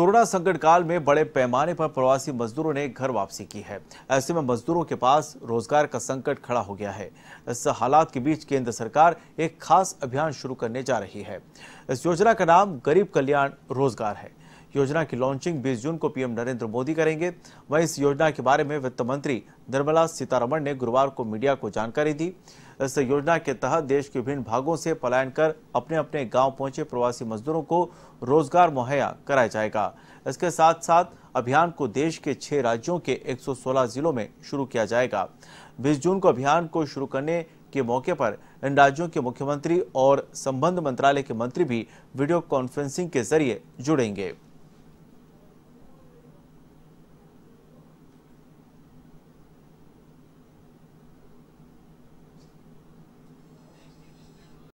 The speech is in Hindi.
कोरोना संकट काल में बड़े पैमाने पर प्रवासी मजदूरों ने घर वापसी की है ऐसे में मजदूरों के पास रोजगार का संकट खड़ा हो गया है इस हालात के बीच केंद्र सरकार एक खास अभियान शुरू करने जा रही है इस योजना का नाम गरीब कल्याण रोजगार है योजना की लॉन्चिंग 20 जून को पीएम नरेंद्र मोदी करेंगे वहीं इस योजना के बारे में वित्त मंत्री निर्मला सीतारमण ने गुरुवार को मीडिया को जानकारी दी इस योजना के तहत देश के विभिन्न भागों से पलायन कर अपने अपने गाँव पहुंचे प्रवासी मजदूरों को रोजगार मुहैया कराया जाएगा इसके साथ साथ अभियान को देश के छह राज्यों के 116 जिलों में शुरू किया जाएगा 20 जून को अभियान को शुरू करने के मौके पर इन राज्यों के मुख्यमंत्री और संबंध मंत्रालय के मंत्री भी वीडियो कॉन्फ्रेंसिंग के जरिए जुड़ेंगे